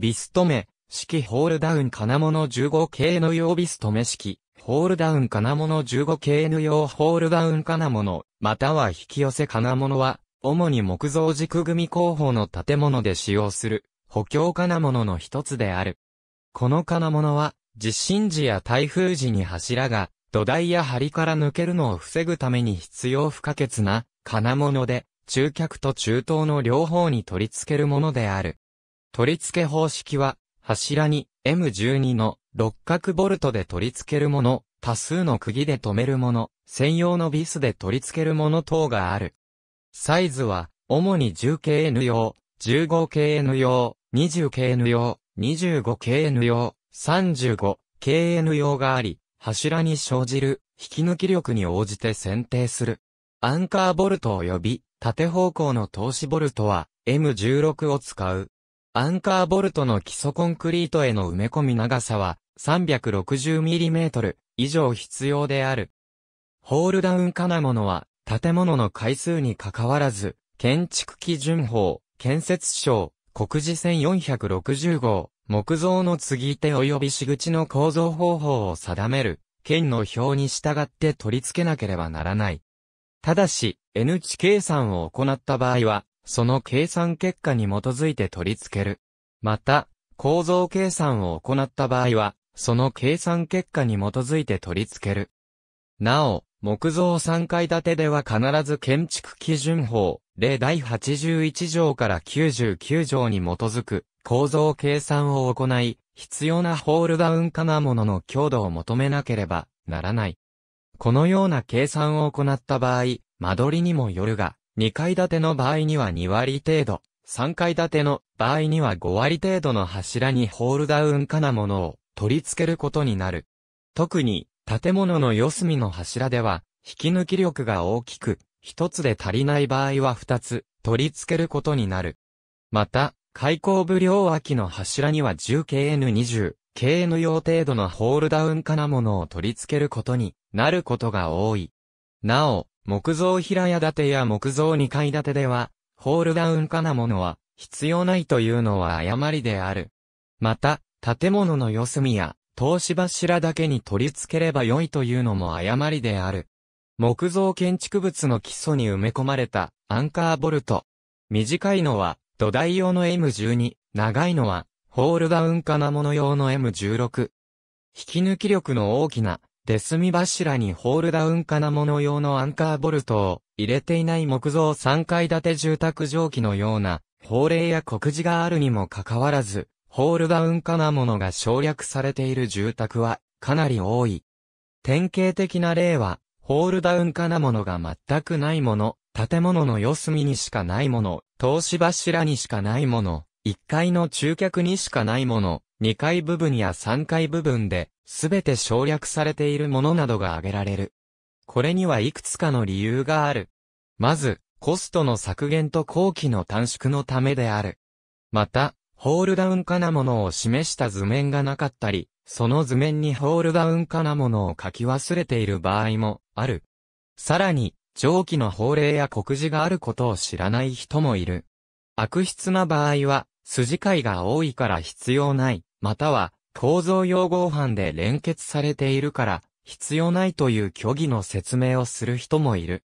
ビストメ、式ホールダウン金物15系の用ビストメ式、ホールダウン金物15系の用ホールダウン金物、または引き寄せ金物は、主に木造軸組工法の建物で使用する、補強金物の一つである。この金物は、地震時や台風時に柱が、土台や梁から抜けるのを防ぐために必要不可欠な、金物で、中脚と中東の両方に取り付けるものである。取り付け方式は、柱に M12 の六角ボルトで取り付けるもの、多数の釘で留めるもの、専用のビスで取り付けるもの等がある。サイズは、主に 10KN 用、15KN 用、20KN 用、25KN 用、35KN 用があり、柱に生じる引き抜き力に応じて選定する。アンカーボルト及び縦方向の投資ボルトは M16 を使う。アンカーボルトの基礎コンクリートへの埋め込み長さは 360mm 以上必要である。ホールダウン金物は建物の回数にかかわらず、建築基準法、建設省、国事線460号、木造の継ぎ手及び仕口の構造方法を定める、県の表に従って取り付けなければならない。ただし、NHK さんを行った場合は、その計算結果に基づいて取り付ける。また、構造計算を行った場合は、その計算結果に基づいて取り付ける。なお、木造3階建てでは必ず建築基準法、例第81条から99条に基づく構造計算を行い、必要なホールダウン金物の強度を求めなければならない。このような計算を行った場合、間取りにもよるが、2階建ての場合には2割程度、3階建ての場合には5割程度の柱にホールダウンかなものを取り付けることになる。特に、建物の四隅の柱では、引き抜き力が大きく、一つで足りない場合は二つ、取り付けることになる。また、開口部両脇の柱には 10KN20、KN 用程度のホールダウン金物を取り付けることになることが多い。なお、木造平屋建てや木造2階建てでは、ホールダウンなものは必要ないというのは誤りである。また、建物の四隅や、投資柱だけに取り付ければ良いというのも誤りである。木造建築物の基礎に埋め込まれたアンカーボルト。短いのは土台用の M12、長いのはホールダウン金物用の M16。引き抜き力の大きな出墨柱にホールダウン金物用のアンカーボルトを入れていない木造3階建て住宅蒸気のような法令や告示があるにもかかわらず、ホールダウン金物が省略されている住宅はかなり多い。典型的な例は、ホールダウン金物が全くないもの、建物の四隅にしかないもの、投資柱にしかないもの、1階の中脚にしかないもの、2階部分や3階部分ですべて省略されているものなどが挙げられる。これにはいくつかの理由がある。まず、コストの削減と工期の短縮のためである。また、ホールダウン化なものを示した図面がなかったり、その図面にホールダウン化なものを書き忘れている場合もある。さらに、上記の法令や告示があることを知らない人もいる。悪質な場合は、筋会が多いから必要ない、または、構造用合板で連結されているから、必要ないという虚偽の説明をする人もいる。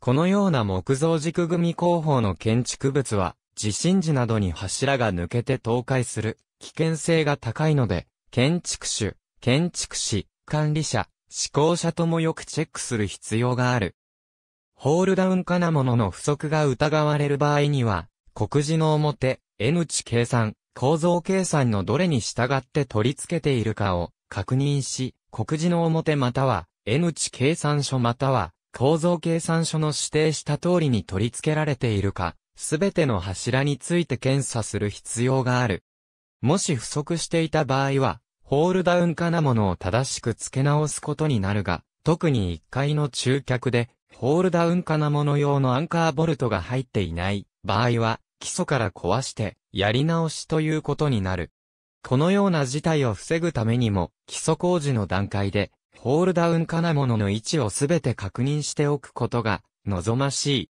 このような木造軸組工法の建築物は、地震時などに柱が抜けて倒壊する危険性が高いので、建築主、建築士、管理者、施工者ともよくチェックする必要がある。ホールダウン金物の不足が疑われる場合には、告示の表、N 値計算、構造計算のどれに従って取り付けているかを確認し、告示の表または N 値計算書または構造計算書の指定した通りに取り付けられているか、すべての柱について検査する必要がある。もし不足していた場合は、ホールダウンかなものを正しく付け直すことになるが、特に1階の中脚で、ホールダウンかなもの用のアンカーボルトが入っていない場合は、基礎から壊して、やり直しということになる。このような事態を防ぐためにも、基礎工事の段階で、ホールダウン金物の位置をすべて確認しておくことが、望ましい。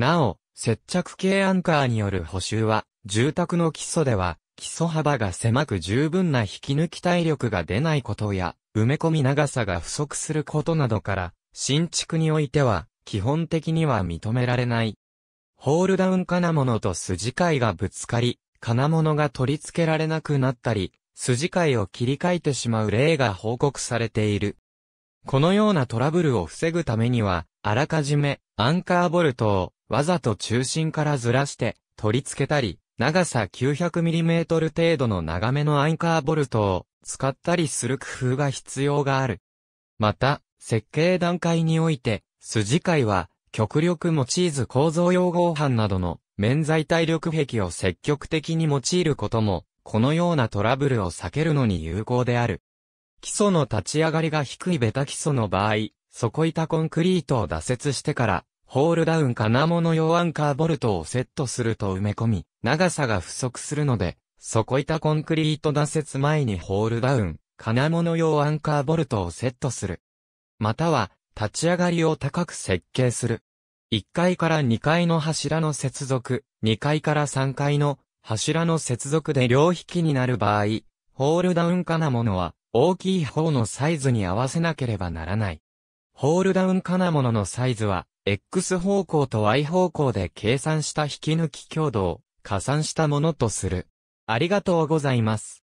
なお、接着系アンカーによる補修は、住宅の基礎では、基礎幅が狭く十分な引き抜き体力が出ないことや、埋め込み長さが不足することなどから、新築においては、基本的には認められない。ホールダウン金物と筋貝がぶつかり、金物が取り付けられなくなったり、筋貝を切り替えてしまう例が報告されている。このようなトラブルを防ぐためには、あらかじめアンカーボルトをわざと中心からずらして取り付けたり、長さ 900mm 程度の長めのアンカーボルトを使ったりする工夫が必要がある。また、設計段階において、筋貝は極力用いず構造用合板などの免罪体力壁を積極的に用いることも、このようなトラブルを避けるのに有効である。基礎の立ち上がりが低いベタ基礎の場合、底板コンクリートを打設してから、ホールダウン金物用アンカーボルトをセットすると埋め込み、長さが不足するので、底板コンクリート打設前にホールダウン、金物用アンカーボルトをセットする。または、立ち上がりを高く設計する。1階から2階の柱の接続、2階から3階の柱の接続で両引きになる場合、ホールダウン金物は大きい方のサイズに合わせなければならない。ホールダウン金物のサイズは、X 方向と Y 方向で計算した引き抜き強度を加算したものとする。ありがとうございます。